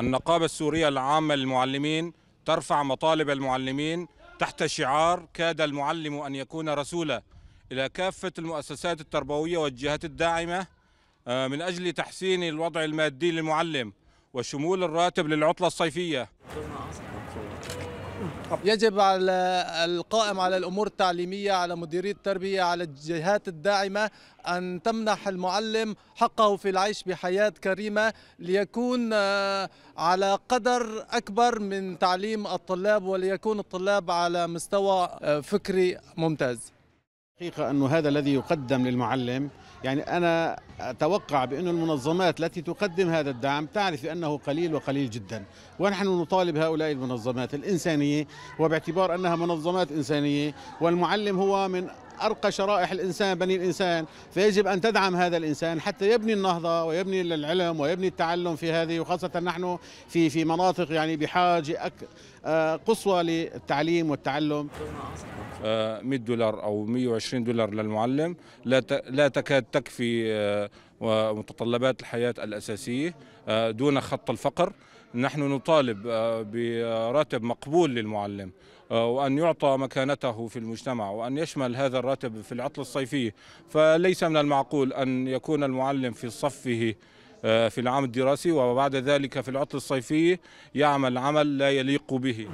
النقابة السورية العامة للمعلمين ترفع مطالب المعلمين تحت شعار كاد المعلم أن يكون رسولا إلى كافة المؤسسات التربوية والجهات الداعمة آه، من أجل تحسين الوضع المادي للمعلم وشمول الراتب للعطلة الصيفية يجب على القائم على الامور التعليميه على مديري التربيه على الجهات الداعمه ان تمنح المعلم حقه في العيش بحياه كريمه ليكون آه، على قدر اكبر من تعليم الطلاب وليكون الطلاب على مستوى آه، فكري ممتاز حقيقة أن هذا الذي يقدم للمعلم يعني أنا أتوقع بأن المنظمات التي تقدم هذا الدعم تعرف أنه قليل وقليل جدا ونحن نطالب هؤلاء المنظمات الإنسانية وباعتبار أنها منظمات إنسانية والمعلم هو من أرقى شرائح الإنسان بني الإنسان فيجب أن تدعم هذا الإنسان حتى يبني النهضة ويبني العلم ويبني التعلم في هذه وخاصة نحن في في مناطق يعني بحاجة آه، قصوى للتعليم والتعلم 100 آه، دولار أو 120 دولار للمعلم لا لا تكاد تكفي آه، ومتطلبات الحياة الأساسية دون خط الفقر نحن نطالب آه، براتب مقبول للمعلم آه، وأن يعطى مكانته في المجتمع وأن يشمل هذا الراتب في العطلة الصيفية فليس من المعقول أن يكون المعلم في صفه آه، في العام الدراسي وبعد ذلك في العطلة الصيفية يعمل عمل لا يليق به